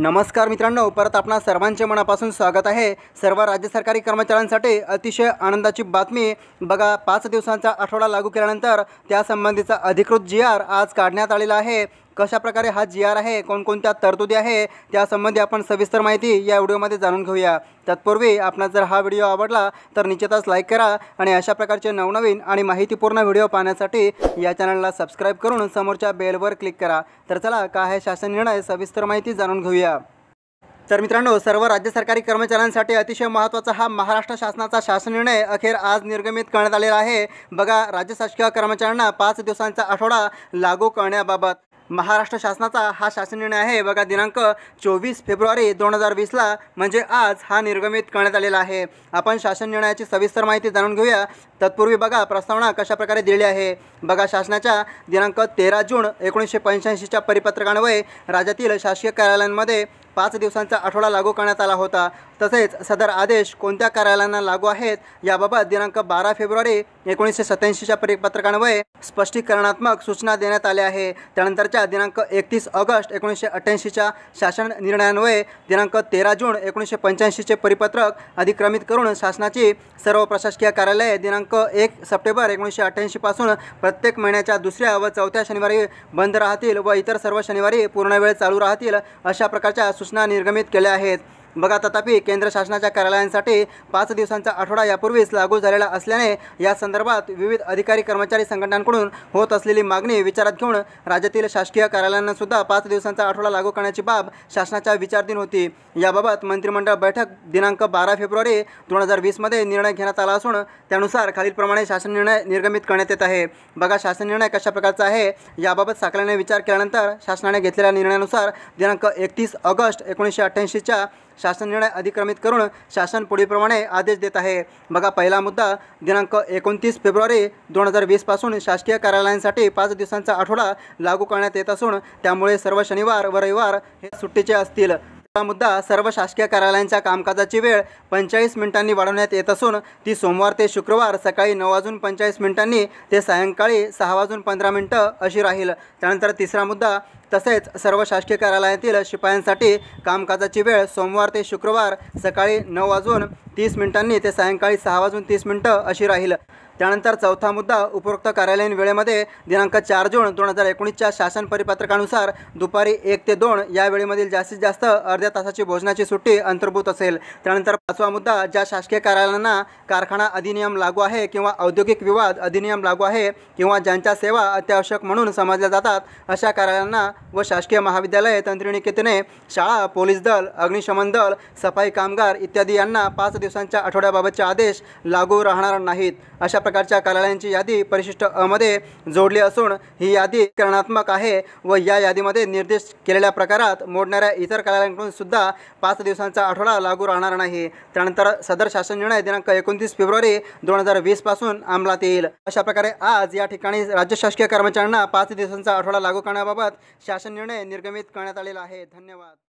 नमस्कार मित्रांनो परत आपणा सर्वांचे मनापासून स्वागत आहे सर्व राज्य सरकारी कर्मचाऱ्यांसाठी अतिशय आनंदाची बातमी बघा पाच दिवसांचा आठवडा लागू केल्यानंतर त्यासंबंधीचा अधिकृत जी आर आज काढण्यात आलेला आहे कशा प्रकारे हा जी आर आहे कोणकोणत्या तरतुदी आहे त्यासंबंधी आपण सविस्तर माहिती या व्हिडिओमध्ये जाणून घेऊया तत्पूर्वी आपणास जर हा व्हिडिओ आवडला तर निश्चितच लाईक करा आणि अशा प्रकारचे नवनवीन आणि माहितीपूर्ण व्हिडिओ पाहण्यासाठी या चॅनलला सबस्क्राईब करून समोरच्या बेलवर क्लिक करा तर चला काय आहे शासन निर्णय सविस्तर माहिती जाणून घेऊया तर मित्रांनो सर्व राज्य सरकारी कर्मचाऱ्यांसाठी अतिशय महत्त्वाचा हा महाराष्ट्र शासनाचा शासन निर्णय अखेर आज निर्गमित करण्यात आलेला आहे बघा राज्य शासकीय कर्मचाऱ्यांना पाच दिवसांचा आठवडा लागू करण्याबाबत महाराष्ट्र शासनाचा हा शासन निर्णय आहे बघा दिनांक चोवीस फेब्रुवारी दोन हजार वीसला म्हणजे आज हा निर्गमित करण्यात आलेला आहे आपण शासन निर्णयाची सविस्तर माहिती जाणून घेऊया तत्पूर्वी बघा प्रस्तावना कशाप्रकारे दिली आहे बघा शासनाच्या दिनांक तेरा जून एकोणीसशे पंच्याऐंशीच्या परिपत्रकान्वये राज्यातील शासकीय कार्यालयांमध्ये पाच दिवसांचा आठवडा लागू करण्यात आला होता तसेच सदर आदेश कोणत्या कार्यालयांना लागू आहेत याबाबत दिनांक बारा फेब्रुवारी एकोणीसशे सत्याऐंशीच्या परिपत्रकांवये स्पष्टीकरणात्मक सूचना देण्यात आल्या आहे त्यानंतरच्या दिनांक एकतीस ऑगस्ट एकोणीसशे अठ्ठ्याऐंशीच्या शासन निर्णयान्वये दिनांक तेरा जून एकोणीसशे पंच्याऐंशीचे परिपत्रक अधिक्रमित करून शासनाची सर्व प्रशासकीय कार्यालये दिनांक एक सप्टेंबर एकोणीसशे अठ्ठ्याऐंशीपासून प्रत्येक महिन्याच्या दुसऱ्या व चौथ्या शनिवारी बंद राहतील व इतर सर्व शनिवारी पूर्णवेळ चालू राहतील अशा प्रकारच्या सूचना निर्गमित केल्या आहेत बघा तथापि केंद्र शासनाच्या कार्यालयांसाठी पाच दिवसांचा आठवडा यापूर्वीच लागू झालेला असल्याने या संदर्भात विविध अधिकारी कर्मचारी संघटनांकडून होत असलेली मागणी विचारात घेऊन राज्यातील शासकीय कार्यालयांना सुद्धा पाच दिवसांचा आठवडा लागू करण्याची बाब शासनाच्या विचारधीन होती याबाबत मंत्रिमंडळ बैठक दिनांक बारा फेब्रुवारी दोन हजार वीसमध्ये निर्णय घेण्यात आला असून त्यानुसार खालीलप्रमाणे शासन निर्णय निर्गमित करण्यात येत आहे बघा शासन निर्णय कशा प्रकारचा आहे याबाबत साकल्याने विचार केल्यानंतर शासनाने घेतलेल्या निर्णयानुसार दिनांक एकतीस ऑगस्ट एकोणीसशे अठ्ठ्याऐंशीच्या शासन निर्णय अधिक्रमित करून शासन पुढीलप्रमाणे आदेश देत आहे बघा पहिला मुद्दा दिनांक एकोणतीस फेब्रुवारी दोन हजार वीसपासून शासकीय कार्यालयांसाठी पाच दिवसांचा आठवडा लागू करण्यात येत असून त्यामुळे सर्व शनिवार व रविवार हे सुट्टीचे असतील हा मुद्दा सर्व शासकीय कार्यालयांच्या कामकाजाची वेळ पंचेचाळीस मिनिटांनी वाढवण्यात येत असून ती सोमवार ते शुक्रवार सकाळी नऊ वाजून पंचेचाळीस मिनिटांनी ते सायंकाळी सहा वाजून पंधरा मिनटं अशी राहील त्यानंतर तिसरा मुद्दा तसेच सर्व शासकीय कार्यालयातील शिपायांसाठी कामकाजाची वेळ सोमवार ते शुक्रवार सकाळी नऊ वाजून तीस मिनिटांनी ते सायंकाळी सहा वाजून तीस मिनटं अशी राहील त्यानंतर चौथा मुद्दा उपरोक्त कार्यालयीन वेळेमध्ये दिनांक चार जून दोन हजार एकोणीसच्या शासन परिपत्रकानुसार दुपारी एक ते दोन या वेळेमधील जास्तीत जास्त अर्ध्या तासाची भोजनाची सुट्टी अंतर्भूत असेल त्यानंतर पाचवा मुद्दा ज्या शासकीय कार्यालयांना कारखाना अधिनियम लागू आहे किंवा औद्योगिक विवाद अधिनियम लागू आहे किंवा ज्यांच्या सेवा अत्यावश्यक म्हणून समजल्या जातात अशा कार्यालयांना व शासकीय महाविद्यालये तंत्रनिकेतने शाळा पोलीस दल अग्निशमन दल सफाई कामगार इत्यादी यांना पाच दिवसांच्या आठवड्याबाबतचे आदेश लागू राहणार नाहीत अशा प्रकारच्या कार्यालयांची यादी परिशिष्ट अमध्ये जोडली असून ही यादी करणात्मक आहे व या यादीमध्ये निर्देश केलेल्या प्रकारात मोडणाऱ्या इतर कार्यालयांकडून सुद्धा पाच दिवसांचा आठवडा लागू राहणार नाही त्यानंतर सदर शासन निर्णय दिनांक एकोणतीस फेब्रुवारी दोन हजार वीसपासून अंमलात येईल अशा प्रकारे आज या ठिकाणी राज्य शासकीय कर्मचाऱ्यांना पाच दिवसांचा आठवडा लागू करण्याबाबत शासन निर्णय निर्गमित करण्यात आलेला आहे धन्यवाद